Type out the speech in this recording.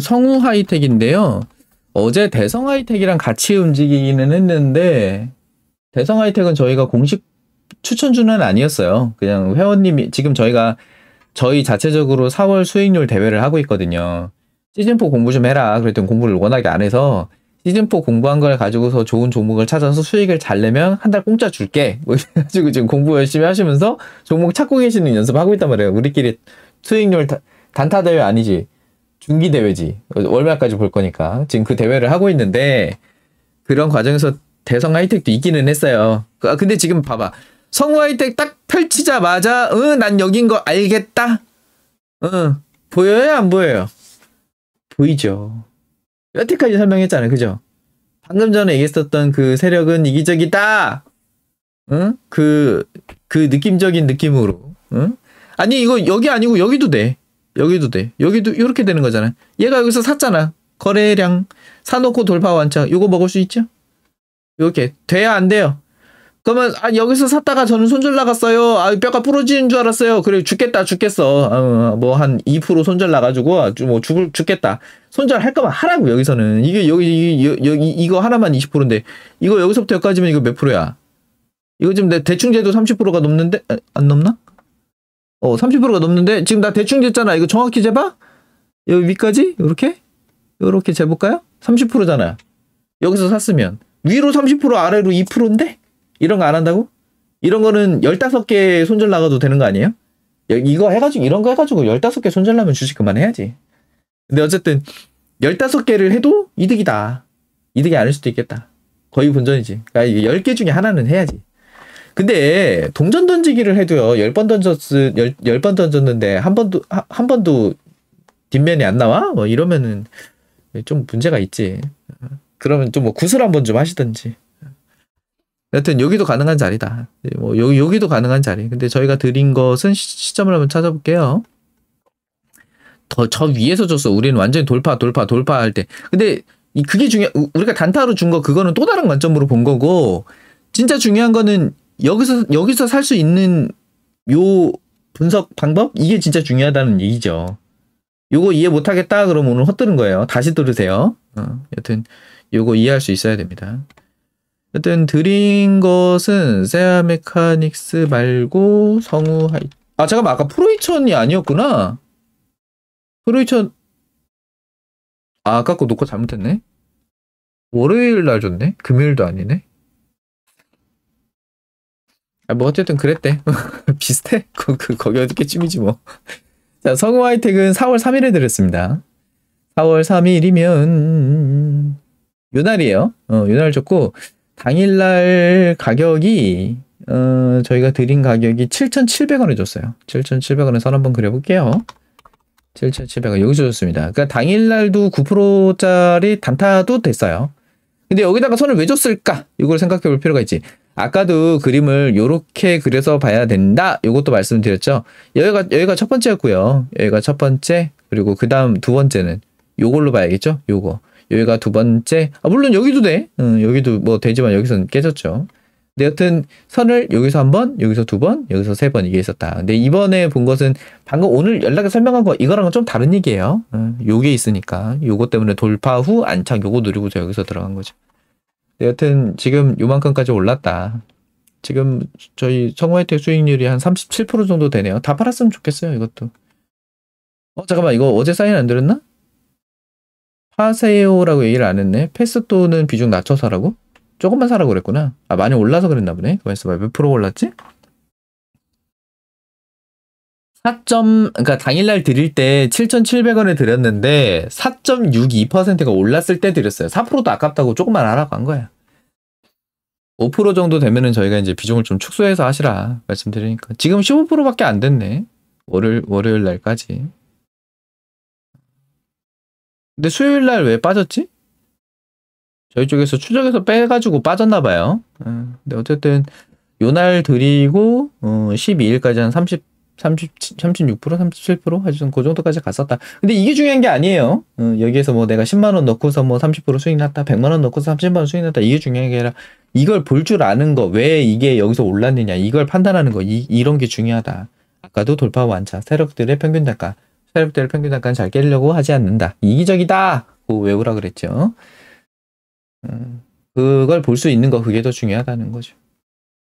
성우 하이텍인데요. 어제 대성 하이텍이랑 같이 움직이기는 했는데 대성 하이텍은 저희가 공식 추천주는 아니었어요. 그냥 회원님이 지금 저희가 저희 자체적으로 4월 수익률 대회를 하고 있거든요. 시즌4 공부 좀 해라. 그랬더니 공부를 워낙에 안 해서 시즌4 공부한 걸 가지고서 좋은 종목을 찾아서 수익을 잘 내면 한 달 공짜 줄게. 뭐 이래가지고 지금 공부 열심히 하시면서 종목 찾고 계시는 연습하고 있단 말이에요. 우리끼리 수익률 단타대회 아니지. 중기 대회지 월말까지 볼 거니까 지금 그 대회를 하고 있는데 그런 과정에서 대성 하이텍도 이기는 했어요. 아, 근데 지금 봐봐 성우 하이텍 딱 펼치자마자 응난 어, 여긴 거 알겠다. 응 어, 보여요 안 보여요? 보이죠. 여태까지 설명했잖아요, 그죠? 방금 전에 얘기했었던 그 세력은 이기적이다. 응? 어? 그, 그 느낌적인 느낌으로. 응? 아니, 이거 여기 아니고 여기도 돼. 여기도 돼. 여기도 이렇게 되는 거잖아. 얘가 여기서 샀잖아. 거래량 사놓고 돌파 완창. 이거 먹을 수 있죠? 이렇게 돼야 안 돼요. 그러면 아 여기서 샀다가 저는 손절 나갔어요. 아 뼈가 부러지는 줄 알았어요. 그래 죽겠다 죽겠어. 어, 뭐한 2% 손절 나가지고 뭐 죽을 죽겠다. 손절 할 거면 하라고 여기서는 이게 여기 이, 여기 이거 하나만 20%인데 이거 여기서부터 여기까지면 이거 몇 프로야? 이거 지금 내 대충 제도 30%가 넘는데 어, 안 넘나? 어, 30%가 넘는데 지금 나 대충 쟀잖아. 이거 정확히 재봐? 여기 위까지? 이렇게? 이렇게 재볼까요? 3 0잖아 여기서 샀으면. 위로 30% 아래로 2%인데? 이런 거 안 한다고? 이런 거는 15개 손절 나가도 되는 거 아니에요? 이거 해가지고, 이런 거 해가지고 15개 손절 나면 주식 그만해야지. 근데 어쨌든, 15개를 해도 이득이다. 이득이 아닐 수도 있겠다. 거의 본전이지. 그러니까 10개 중에 하나는 해야지. 근데 동전 던지기를 해도요. 1 0번 던졌을 1 0번 던졌는데 한 번도 한 번도 뒷면이 안 나와? 뭐 이러면은 좀 문제가 있지. 그러면 좀 뭐 구슬 한 번 좀 하시든지. 여튼 여기도 가능한 자리다. 뭐 여기 여기도 가능한 자리. 근데 저희가 드린 것은 시, 점을 한번 찾아볼게요. 더 저 위에서 줬어. 우리는 완전히 돌파 돌파 돌파 할 때. 근데 그게 중요 우리가 단타로 준 거 그거는 또 다른 관점으로 본 거고 진짜 중요한 거는 여기서 여기서 살 수 있는 요 분석 방법 이게 진짜 중요하다는 얘기죠. 요거 이해 못하겠다 그러면 오늘 헛들은 거예요. 다시 들으세요. 어, 여튼 요거 이해할 수 있어야 됩니다. 여튼 드린 것은 세아 메카닉스 말고 성우 하이. 아 잠깐만 아까 프로이천이 아니었구나. 프로이천 아 아까 거 놓고 잘못했네. 월요일 날 줬네. 금요일도 아니네. 아, 뭐 어쨌든 그랬대. 비슷해. 그, 그 거기 어저께쯤이지 뭐. 자, 성우 하이텍은 4월 3일에 들었습니다. 4월 3일이면 요날이에요. 어, 요날 좋고 당일날 가격이 어, 저희가 드린 가격이 7,700원에 줬어요. 7,700원에 선 한번 그려볼게요. 7,700원 여기서 줬습니다. 그러니까 당일날도 9%짜리 단타도 됐어요. 근데 여기다가 선을 왜 줬을까? 이걸 생각해 볼 필요가 있지. 아까도 그림을 요렇게 그려서 봐야 된다. 요것도 말씀드렸죠. 여기가 여기가 첫 번째였고요. 여기가 첫 번째 그리고 그다음 두 번째는 요걸로 봐야겠죠. 요거. 여기가 두 번째. 아 물론 여기도 돼. 음, 여기도 뭐 되지만 여기선 깨졌죠. 근데 여튼 선을 여기서 한 번, 여기서 두 번, 여기서 세 번 이게 있었다. 근데 이번에 본 것은 방금 오늘 연락에 설명한 거 이거랑은 좀 다른 얘기예요. 음, 요게 있으니까 요거 때문에 돌파 후 안착 요거 누르고서 여기서 들어간 거죠. 네, 여튼 지금 요만큼까지 올랐다. 지금 저희 성화혜택 수익률이 한 37% 정도 되네요. 다 팔았으면 좋겠어요, 이것도. 어, 잠깐만, 이거 어제 사인 안 들었나? 파세요라고 얘기를 안 했네. 패스또는 비중 낮춰서 라고 조금만 사라고 그랬구나. 아, 많이 올라서 그랬나 보네. 그만있어봐. 몇 프로 올랐지? 4 그러니까 당일날 드릴 때 7,700원에 드렸는데 4.62%가 올랐을 때 드렸어요. 4%도 아깝다고 조금만 하라고 한 거야. 5% 정도 되면은 저희가 이제 비중을 좀 축소해서 하시라 말씀드리니까 지금 15%밖에 안 됐네. 월요일 월요일 날까지. 근데 수요일 날 왜 빠졌지? 저희 쪽에서 추적해서 빼가지고 빠졌나 봐요. 근데 어쨌든 요 날 드리고 12일까지 어, 한 30. 30, 36%, 37% 하여튼 그 정도까지 갔었다. 근데 이게 중요한 게 아니에요. 어, 여기에서 뭐 내가 10만 원 넣고서 뭐 30% 수익 났다, 100만 원 넣고서 30만 원 수익 났다. 이게 중요한 게 아니라 이걸 볼 줄 아는 거, 왜 이게 여기서 올랐느냐, 이걸 판단하는 거, 이, 이런 게 중요하다. 아까도 돌파 완차, 세력들의 평균 단가, 세력들의 평균 단가는 잘 깨려고 하지 않는다. 이기적이다. 그 외우라 그랬죠. 음, 그걸 볼 수 있는 거, 그게 더 중요하다는 거죠.